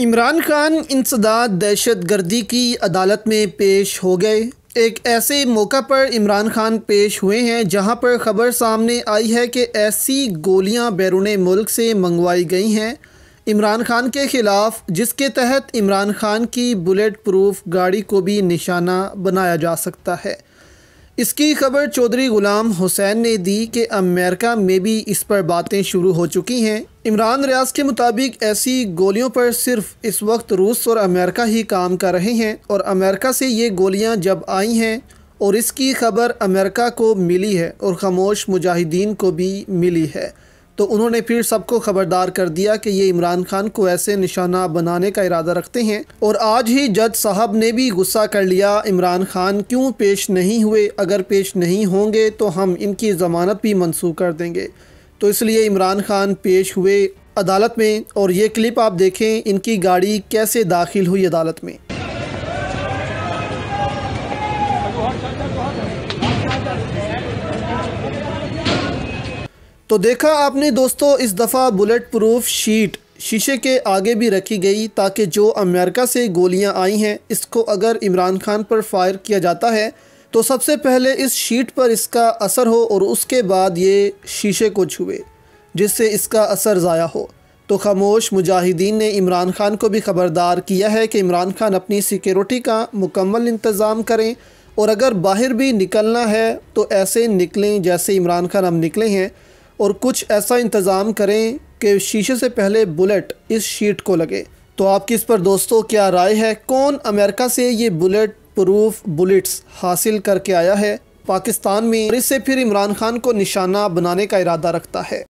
इमरान खान इंसदाद दहशत गर्दी की अदालत में पेश हो गए एक ऐसे मौका पर इमरान खान पेश हुए हैं जहां पर ख़बर सामने आई है कि ऐसी गोलियां बैरून मुल्क से मंगवाई गई हैं इमरान खान के ख़िलाफ़ जिसके तहत इमरान खान की बुलेट प्रूफ गाड़ी को भी निशाना बनाया जा सकता है इसकी खबर चौधरी गुलाम हुसैन ने दी कि अमेरिका में भी इस पर बातें शुरू हो चुकी हैं इमरान रियाज के मुताबिक ऐसी गोलियों पर सिर्फ इस वक्त रूस और अमेरिका ही काम कर रहे हैं और अमेरिका से ये गोलियां जब आई हैं और इसकी खबर अमेरिका को मिली है और ख़ामोश मुजाहिदीन को भी मिली है तो उन्होंने फिर सबको खबरदार कर दिया कि ये इमरान खान को ऐसे निशाना बनाने का इरादा रखते हैं और आज ही जज साहब ने भी गुस्सा कर लिया इमरान खान क्यों पेश नहीं हुए अगर पेश नहीं होंगे तो हम इनकी ज़मानत भी मंसूख कर देंगे तो इसलिए इमरान खान पेश हुए अदालत में और ये क्लिप आप देखें इनकी गाड़ी कैसे दाखिल हुई अदालत में तो देखा आपने दोस्तों इस दफ़ा बुलेट प्रूफ शीट शीशे के आगे भी रखी गई ताकि जो अमेरिका से गोलियां आई हैं इसको अगर इमरान खान पर फायर किया जाता है तो सबसे पहले इस शीट पर इसका असर हो और उसके बाद ये शीशे को छुए जिससे इसका असर ज़ाया हो तो खामोश मुजाहिदीन ने इमरान खान को भी ख़बरदार किया है कि इमरान खान अपनी सिक्योरिटी का मुकम्मल इंतज़ाम करें और अगर बाहर भी निकलना है तो ऐसे निकलें जैसे इमरान खान हम निकले हैं और कुछ ऐसा इंतज़ाम करें कि शीशे से पहले बुलेट इस शीट को लगे तो आपकी इस पर दोस्तों क्या राय है कौन अमेरिका से ये बुलेट प्रूफ बुलेट्स हासिल करके आया है पाकिस्तान में इससे फिर इमरान खान को निशाना बनाने का इरादा रखता है